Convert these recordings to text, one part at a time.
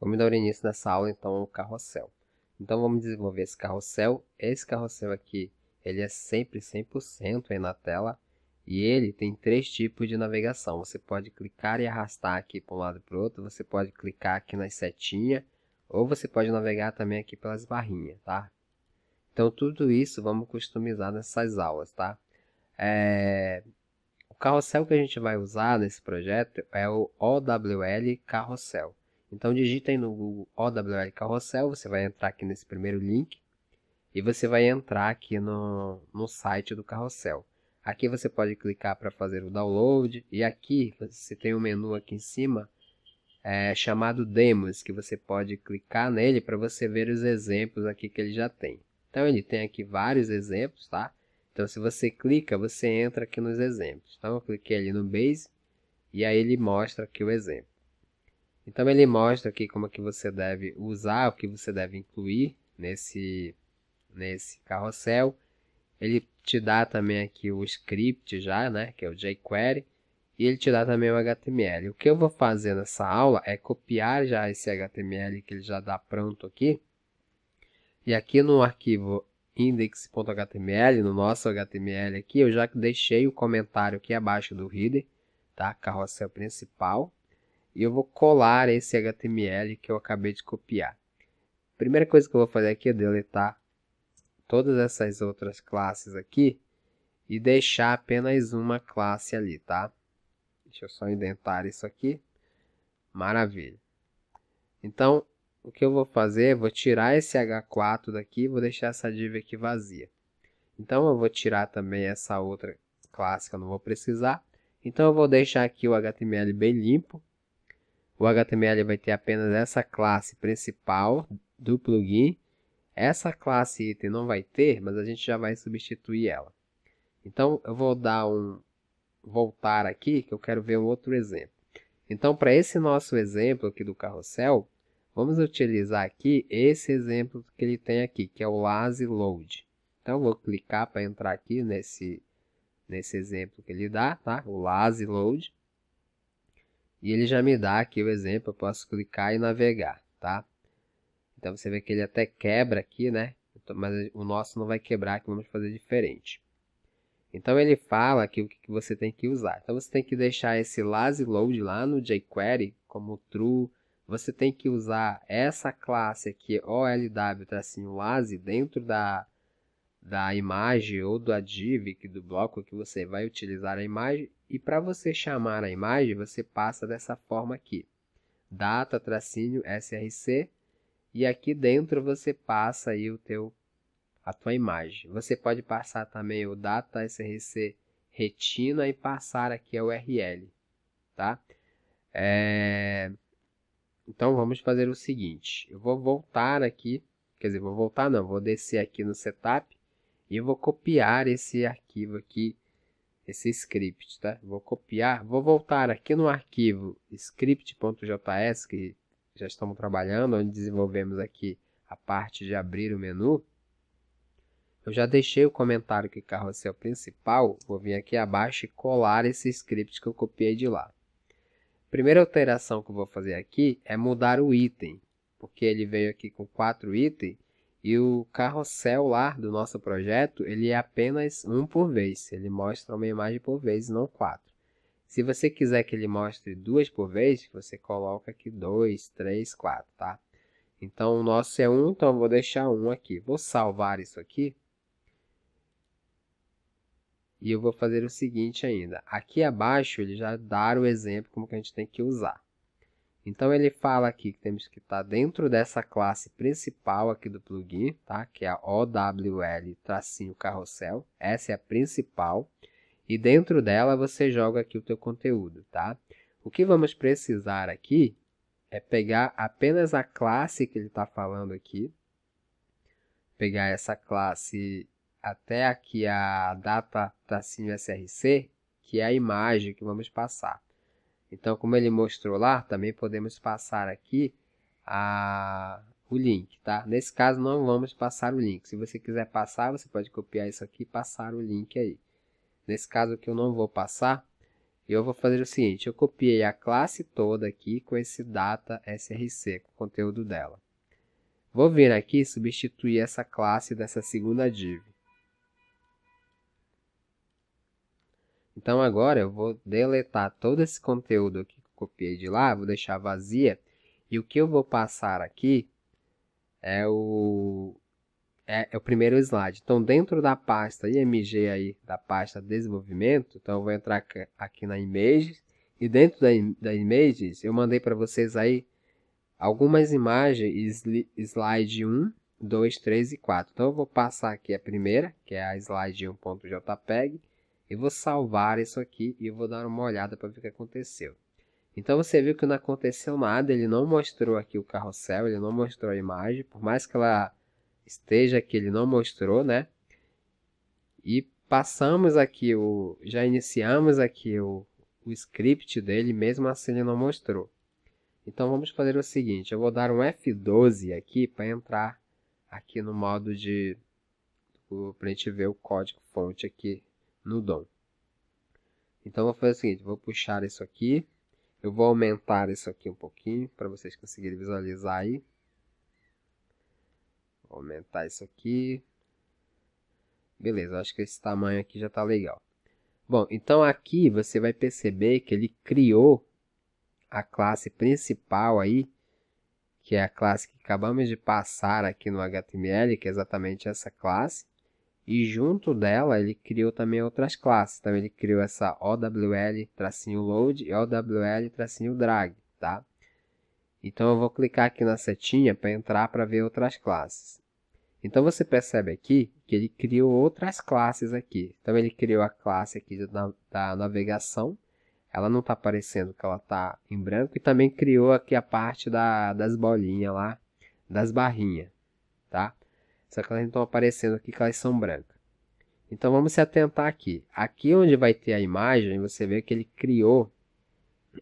Vamos dar o início nessa aula, então, o carrossel. Então, vamos desenvolver esse carrossel. Esse carrossel aqui, ele é sempre 100% aí na tela. E ele tem três tipos de navegação. Você pode clicar e arrastar aqui para um lado e para o outro. Você pode clicar aqui nas setinhas. Ou você pode navegar também aqui pelas barrinhas, tá? Então, tudo isso vamos customizar nessas aulas, tá? É... O carrossel que a gente vai usar nesse projeto é o OWL Carrossel. Então digitem no Google OWL Carrossel, você vai entrar aqui nesse primeiro link e você vai entrar aqui no, no site do carrossel. Aqui você pode clicar para fazer o download e aqui você tem um menu aqui em cima é, chamado Demos, que você pode clicar nele para você ver os exemplos aqui que ele já tem. Então ele tem aqui vários exemplos, tá? Então se você clica, você entra aqui nos exemplos. Então eu cliquei ali no Base e aí ele mostra aqui o exemplo. Então ele mostra aqui como é que você deve usar, o que você deve incluir nesse, nesse carrossel. Ele te dá também aqui o script já, né, que é o jQuery, e ele te dá também o HTML. O que eu vou fazer nessa aula é copiar já esse HTML que ele já dá pronto aqui, e aqui no arquivo index.html, no nosso HTML aqui, eu já deixei o comentário aqui abaixo do header, tá, carrossel principal, e eu vou colar esse HTML que eu acabei de copiar. Primeira coisa que eu vou fazer aqui é deletar todas essas outras classes aqui e deixar apenas uma classe ali, tá? Deixa eu só indentar isso aqui. Maravilha. Então, o que eu vou fazer, vou tirar esse H4 daqui vou deixar essa div aqui vazia. Então, eu vou tirar também essa outra classe que eu não vou precisar. Então, eu vou deixar aqui o HTML bem limpo o HTML vai ter apenas essa classe principal do plugin. Essa classe item não vai ter, mas a gente já vai substituir ela. Então, eu vou dar um voltar aqui, que eu quero ver um outro exemplo. Então, para esse nosso exemplo aqui do carrossel, vamos utilizar aqui esse exemplo que ele tem aqui, que é o lazy load. Então, vou clicar para entrar aqui nesse, nesse exemplo que ele dá, tá? o lazy load. E ele já me dá aqui o exemplo, eu posso clicar e navegar, tá? Então você vê que ele até quebra aqui, né? Então, mas o nosso não vai quebrar, que vamos fazer diferente. Então ele fala aqui o que você tem que usar. Então você tem que deixar esse lazy load lá no jQuery como true. Você tem que usar essa classe aqui, OLW, tracinho tá assim, lazy, dentro da, da imagem ou do div, que do bloco que você vai utilizar a imagem. E para você chamar a imagem, você passa dessa forma aqui. Data, tracinho, src. E aqui dentro você passa aí o teu, a tua imagem. Você pode passar também o data src retina e passar aqui a URL, tá? É... Então vamos fazer o seguinte, eu vou voltar aqui, quer dizer, vou voltar não, vou descer aqui no setup e vou copiar esse arquivo aqui esse script, tá? Vou copiar, vou voltar aqui no arquivo script.js que já estamos trabalhando, onde desenvolvemos aqui a parte de abrir o menu. Eu já deixei o comentário que carrossel principal, vou vir aqui abaixo e colar esse script que eu copiei de lá. Primeira alteração que eu vou fazer aqui é mudar o item, porque ele veio aqui com quatro itens, e o carrossel lá do nosso projeto, ele é apenas um por vez. Ele mostra uma imagem por vez, não quatro. Se você quiser que ele mostre duas por vez, você coloca aqui dois, três, quatro, tá? Então, o nosso é um, então eu vou deixar um aqui. Vou salvar isso aqui. E eu vou fazer o seguinte ainda. Aqui abaixo, ele já dá o exemplo como que a gente tem que usar. Então ele fala aqui que temos que estar tá dentro dessa classe principal aqui do plugin, tá? que é a OWL carrossel, essa é a principal, e dentro dela você joga aqui o teu conteúdo. Tá? O que vamos precisar aqui é pegar apenas a classe que ele está falando aqui, pegar essa classe até aqui a data tracinho src, que é a imagem que vamos passar. Então, como ele mostrou lá, também podemos passar aqui a, o link, tá? Nesse caso, não vamos passar o link. Se você quiser passar, você pode copiar isso aqui e passar o link aí. Nesse caso que eu não vou passar, eu vou fazer o seguinte, eu copiei a classe toda aqui com esse data src, com o conteúdo dela. Vou vir aqui substituir essa classe dessa segunda div. Então agora eu vou deletar todo esse conteúdo aqui que eu copiei de lá, vou deixar vazia. E o que eu vou passar aqui é o, é, é o primeiro slide. Então dentro da pasta IMG aí, da pasta desenvolvimento, então eu vou entrar aqui na Images. E dentro da, da Images, eu mandei para vocês aí algumas imagens, slide 1, 2, 3 e 4. Então eu vou passar aqui a primeira, que é a slide 1.jpg eu vou salvar isso aqui e vou dar uma olhada para ver o que aconteceu. Então você viu que não aconteceu nada, ele não mostrou aqui o carrossel, ele não mostrou a imagem, por mais que ela esteja aqui, ele não mostrou, né? E passamos aqui, o, já iniciamos aqui o, o script dele, mesmo assim ele não mostrou. Então vamos fazer o seguinte, eu vou dar um F12 aqui para entrar aqui no modo de para a gente ver o código fonte aqui no dom. Então, vou fazer o seguinte, vou puxar isso aqui, eu vou aumentar isso aqui um pouquinho, para vocês conseguirem visualizar aí. Vou aumentar isso aqui. Beleza, acho que esse tamanho aqui já está legal. Bom, então aqui você vai perceber que ele criou a classe principal aí, que é a classe que acabamos de passar aqui no HTML, que é exatamente essa classe. E junto dela, ele criou também outras classes. Então, ele criou essa OWL tracinho load e OWL tracinho drag, tá? Então, eu vou clicar aqui na setinha para entrar para ver outras classes. Então, você percebe aqui que ele criou outras classes aqui. Então, ele criou a classe aqui da, navegação. Ela não está aparecendo que ela está em branco. E também criou aqui a parte da, das bolinhas lá, das barrinhas, tá? Só que elas não estão aparecendo aqui que elas são brancas. Então vamos se atentar aqui. Aqui onde vai ter a imagem, você vê que ele criou,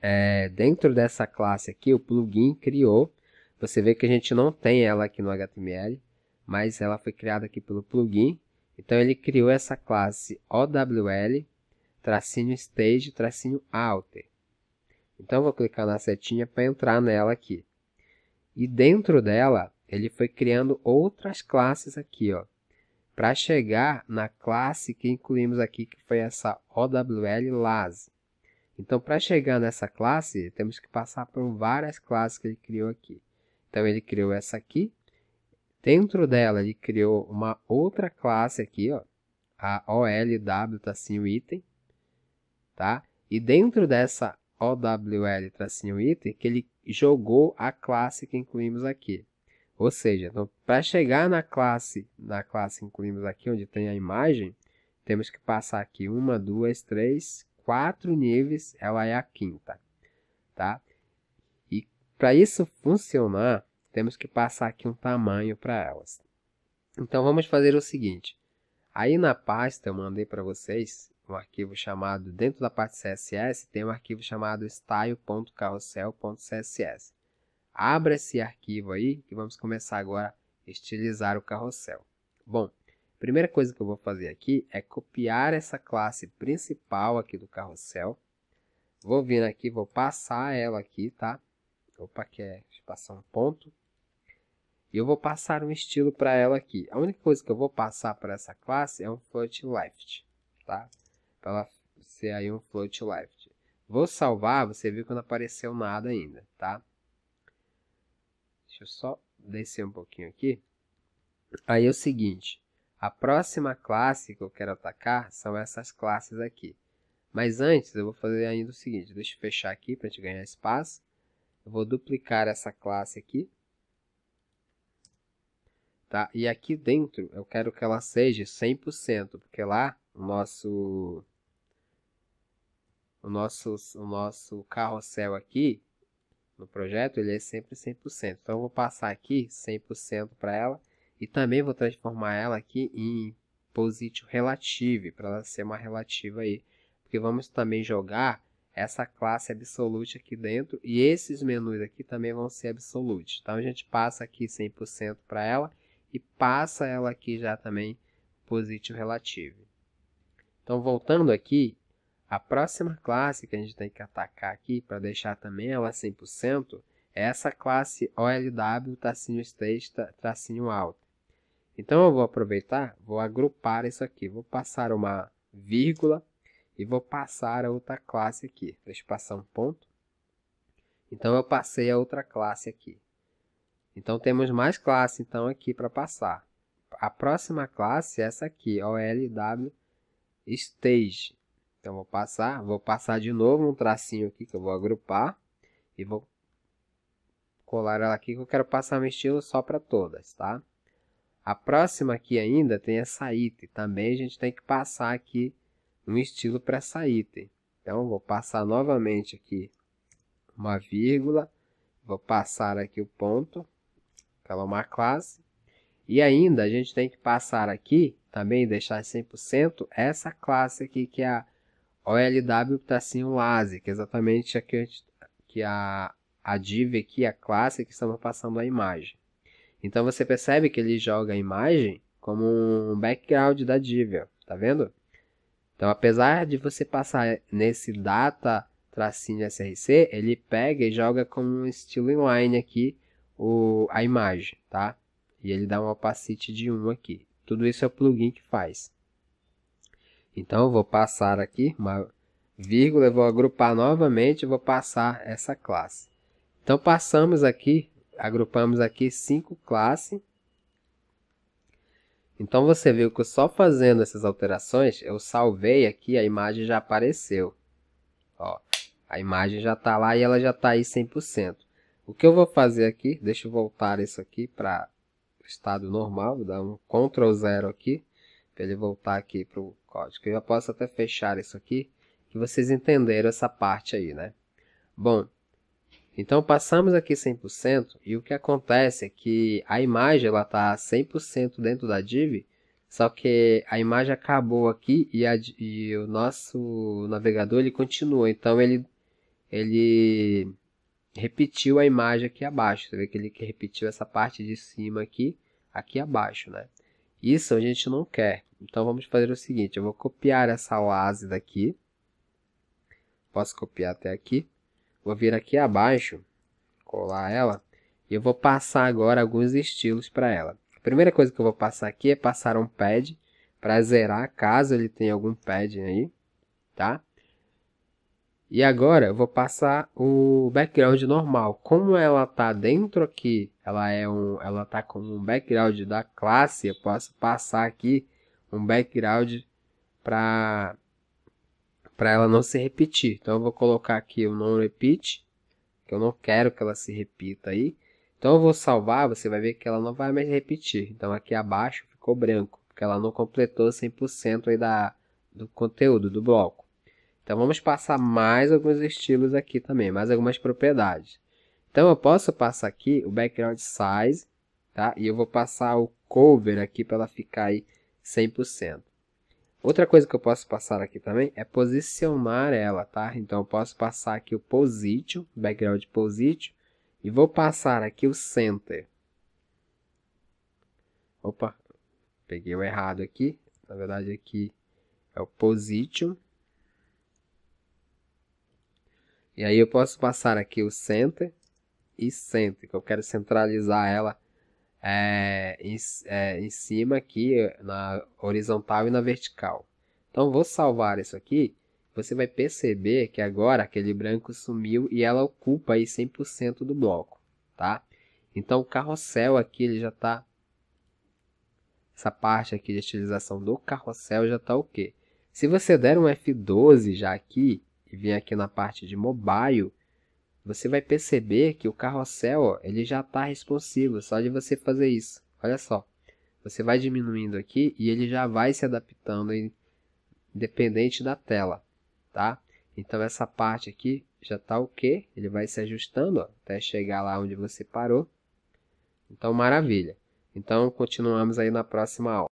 é, dentro dessa classe aqui, o plugin criou. Você vê que a gente não tem ela aqui no HTML, mas ela foi criada aqui pelo plugin. Então ele criou essa classe OWL, tracinho stage, tracinho alter. Então eu vou clicar na setinha para entrar nela aqui. E dentro dela, ele foi criando outras classes aqui, ó. Para chegar na classe que incluímos aqui, que foi essa OWL LAS. Então, para chegar nessa classe, temos que passar por várias classes que ele criou aqui. Então, ele criou essa aqui. Dentro dela, ele criou uma outra classe aqui, ó. A OLW, tracinho item, tá? E dentro dessa OWL, tracinho item, que ele jogou a classe que incluímos aqui. Ou seja, então, para chegar na classe, na classe incluímos aqui onde tem a imagem, temos que passar aqui uma, duas, três, quatro níveis, ela é a quinta, tá? E para isso funcionar, temos que passar aqui um tamanho para elas. Então vamos fazer o seguinte, aí na pasta eu mandei para vocês um arquivo chamado, dentro da parte CSS, tem um arquivo chamado style.carrossel.css. Abra esse arquivo aí e vamos começar agora a estilizar o carrossel. Bom, primeira coisa que eu vou fazer aqui é copiar essa classe principal aqui do carrossel. Vou vir aqui, vou passar ela aqui, tá? Opa, quer é passar um ponto. E eu vou passar um estilo para ela aqui. A única coisa que eu vou passar para essa classe é um float left, tá? Para ela ser aí um float left. Vou salvar, você viu que não apareceu nada ainda, tá? Deixa eu só descer um pouquinho aqui. Aí é o seguinte, a próxima classe que eu quero atacar são essas classes aqui. Mas antes eu vou fazer ainda o seguinte, deixa eu fechar aqui para a gente ganhar espaço. Eu vou duplicar essa classe aqui. Tá? E aqui dentro eu quero que ela seja 100%, porque lá o nosso, o nosso, o nosso carrossel aqui no projeto, ele é sempre 100%. Então eu vou passar aqui 100% para ela e também vou transformar ela aqui em positive relative, para ela ser uma relativa aí. Porque vamos também jogar essa classe absolute aqui dentro e esses menus aqui também vão ser absolute. Então a gente passa aqui 100% para ela e passa ela aqui já também positive relative. Então voltando aqui, a próxima classe que a gente tem que atacar aqui, para deixar também ela 100%, é essa classe OLW, tracinho sexta, tracinho alto. Então, eu vou aproveitar, vou agrupar isso aqui. Vou passar uma vírgula e vou passar a outra classe aqui. Deixa eu passar um ponto. Então, eu passei a outra classe aqui. Então, temos mais classe então, aqui para passar. A próxima classe é essa aqui, OLW Stage. Então, vou passar, vou passar de novo um tracinho aqui que eu vou agrupar e vou colar ela aqui que eu quero passar um estilo só para todas, tá? A próxima aqui ainda tem essa item, também a gente tem que passar aqui um estilo para essa item. Então, vou passar novamente aqui uma vírgula, vou passar aqui o ponto, que ela é uma classe, e ainda a gente tem que passar aqui, também deixar 100%, essa classe aqui que é a OLW tracinho tá LASE, que é exatamente a que, a, que a, a div aqui, a classe que estamos passando a imagem. Então você percebe que ele joga a imagem como um background da div, tá vendo? Então apesar de você passar nesse data tracinho src, ele pega e joga como um estilo inline aqui o, a imagem, tá? E ele dá um opacity de 1 aqui. Tudo isso é o plugin que faz. Então eu vou passar aqui uma vírgula, eu vou agrupar novamente, vou passar essa classe. Então passamos aqui, agrupamos aqui cinco classes. Então você viu que só fazendo essas alterações, eu salvei aqui, a imagem já apareceu. Ó, a imagem já está lá e ela já está aí 100%. O que eu vou fazer aqui, deixa eu voltar isso aqui para estado normal, vou dar um Ctrl zero aqui ele voltar aqui para o código. Eu posso até fechar isso aqui, que vocês entenderam essa parte aí, né? Bom, então passamos aqui 100% e o que acontece é que a imagem ela está 100% dentro da div, só que a imagem acabou aqui e, a, e o nosso navegador ele continua, então ele, ele repetiu a imagem aqui abaixo, você vê que ele repetiu essa parte de cima aqui, aqui abaixo, né? Isso a gente não quer. Então vamos fazer o seguinte, eu vou copiar essa oase daqui. Posso copiar até aqui. Vou vir aqui abaixo, colar ela. E eu vou passar agora alguns estilos para ela. A primeira coisa que eu vou passar aqui é passar um pad para zerar, caso ele tenha algum pad aí, tá? E agora eu vou passar o background normal. Como ela tá dentro aqui, ela é um, ela tá com um background da classe, eu posso passar aqui um background para para ela não se repetir. Então eu vou colocar aqui o não repeat, que eu não quero que ela se repita aí. Então eu vou salvar, você vai ver que ela não vai mais repetir. Então aqui abaixo ficou branco, porque ela não completou 100% aí da do conteúdo do bloco. Então vamos passar mais alguns estilos aqui também, mais algumas propriedades. Então eu posso passar aqui o background size, tá? E eu vou passar o cover aqui para ela ficar aí 100%. Outra coisa que eu posso passar aqui também é posicionar ela, tá? Então eu posso passar aqui o position, background position, e vou passar aqui o center. Opa, peguei o errado aqui. Na verdade aqui é o position. E aí eu posso passar aqui o Center e Center, que eu quero centralizar ela é, em, é, em cima aqui, na horizontal e na vertical. Então vou salvar isso aqui. Você vai perceber que agora aquele branco sumiu e ela ocupa aí 100% do bloco, tá? Então o carrossel aqui ele já está... Essa parte aqui de utilização do carrossel já está o quê? Se você der um F12 já aqui, e vier aqui na parte de mobile, você vai perceber que o carrossel ó, ele já está responsivo, só de você fazer isso. Olha só, você vai diminuindo aqui e ele já vai se adaptando independente da tela, tá? Então essa parte aqui já está ok, ele vai se ajustando ó, até chegar lá onde você parou. Então maravilha. Então continuamos aí na próxima aula.